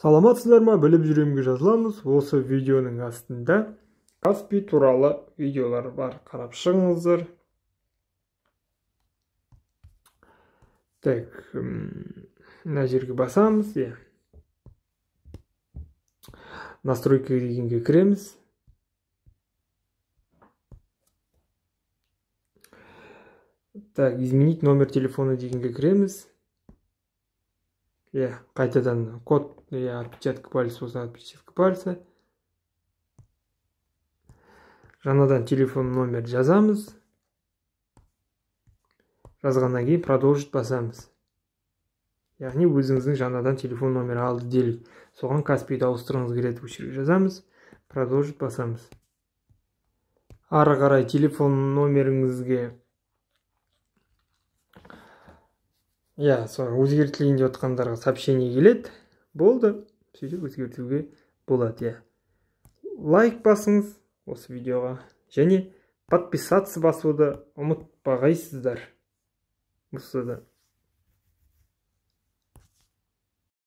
саламатсыздар ма біліп жүремге жазыламыз осы видеоның астында Каспи туралы видеолар бар қарап шығыңыздар так мына жерге басамыз иә настройка дегенге кіреміз так изменить номер телефона дегенге кіреміз иә э, қайтадан код иә отпечатка пальца болса отпечатка пальца жаңадан телефон номер жазамыз жазғаннан кейін продолжить басамыз яғни өзіңіздің жаңадан телефон номері алды делік соған каспиді ауыстырғыңыз келеді жерге жазамыз продолжить басамыз ары қарай телефон номеріңізге иә соны өзгертілейін деп жатқандарға сообщение келеді болды сөйтіп өзгертуге болады иә лайк басыңыз осы видеоға және подписаться басуды ұмытпағайсыздар